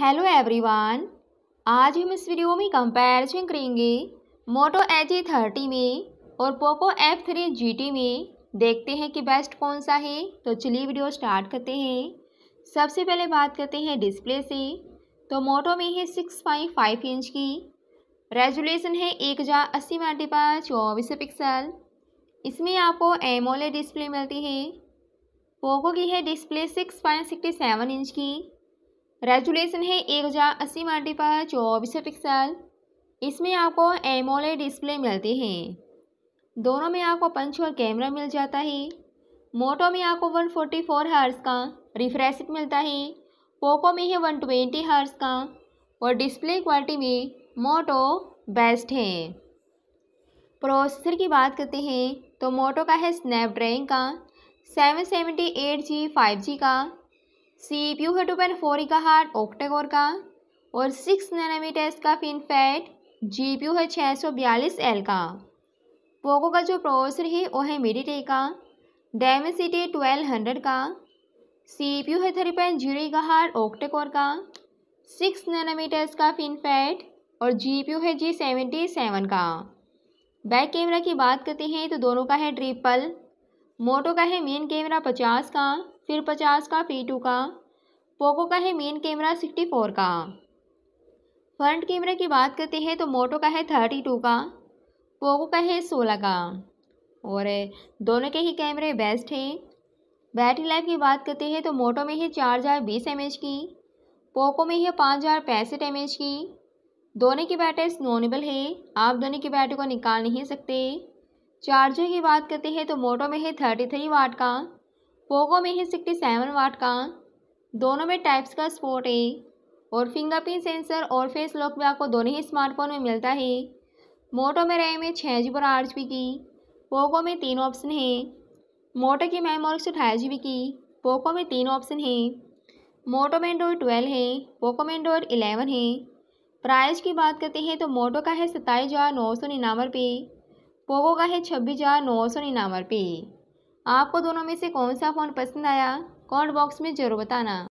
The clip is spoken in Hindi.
हेलो एवरीवन आज हम इस वीडियो में कंपैरिजन करेंगे मोटो एच ई थर्टी में और Poco F three G T में देखते हैं कि बेस्ट कौन सा है तो चलिए वीडियो स्टार्ट करते हैं सबसे पहले बात करते हैं डिस्प्ले से तो मोटो में है सिक्स पॉइंट फाइव इंच की रेजुलेशन है एक हज़ार अस्सी पर चौबीस पिक्सल इसमें आपको एमोले डिस्प्ले मिलती है पोको की है display six point sixty seven inch की रेजुलेशन है एक हज़ार अस्सी मार्टी पर चौबीस पिक्सल इसमें आपको एमोले डिस्प्ले मिलते हैं दोनों में आपको पंच और कैमरा मिल जाता है मोटो में आपको वन फोर्टी फोर हर्स का रिफ्रेश मिलता है पोको में है वन ट्वेंटी हर्स का और डिस्प्ले क्वालिटी में मोटो बेस्ट है प्रोसेसर की बात करते हैं तो मोटो का है स्नैपड्रैगन का seven seventy eight G five G का सीपीयू है टू पॉइंट फोर का हार्ट ऑक्टेकोर का और सिक्स नैनोमीटर इसका पी जीपीयू है छः सौ बयालीस एल का पोको का जो प्रोसेसर है वो है टे का डेमेसिटी ट्वेल्व हंड्रेड का सीपीयू है थ्री पॉइंट जीरो का हार्ट ऑक्टेकोर का सिक्स नैनोमीटर इसका फैट और जीपीयू है जी सेवेंटी सेवन का बैक कैमरा की बात करते हैं तो दोनों का है ट्रिपल मोटो का है मेन कैमरा पचास का फिर पचास का पी टू का पोको का है मेन कैमरा सिक्सटी फोर का फ्रंट कैमरे की बात करते हैं तो मोटो का है थर्टी टू का पोको का है सोलह का और दोनों के ही कैमरे बेस्ट हैं बैटरी लाइफ की बात करते हैं तो मोटो में है चार हज़ार बीस एम एच की पोको में है पाँच हज़ार पैंसठ एम एच की दोनों की बैटरी स्नोनेबल है आप दोनों की बैटरी को निकाल नहीं सकते चार्जर की बात करते हैं तो मोटो में है थर्टी थ्री वाट का पोगो में ही सिक्सटी सेवन वाट का दोनों में टाइप्स का स्पोर्ट है और फिंगरप्रिंट सेंसर और फेस लॉक भी आपको दोनों ही स्मार्टफोन में मिलता है मोटो में रैम है छः जी और आठ जी की पोको में तीन ऑप्शन है मोटो की मेमोरी और अठाईस जी की पोको में तीन ऑप्शन है मोटो में एंड्रॉयड ट्वेल्व है पोको में एंड्रॉयड इलेवन है प्राइस की बात करते हैं तो मोटो का है सत्ताईस हज़ार नौ सौ निन्यानवे रुपये पोको का है छब्बीस हज़ार नौ सौ निन्यानवे रुपये आपको दोनों में से कौन सा फ़ोन पसंद आया कमेंट बॉक्स में ज़रूर बताना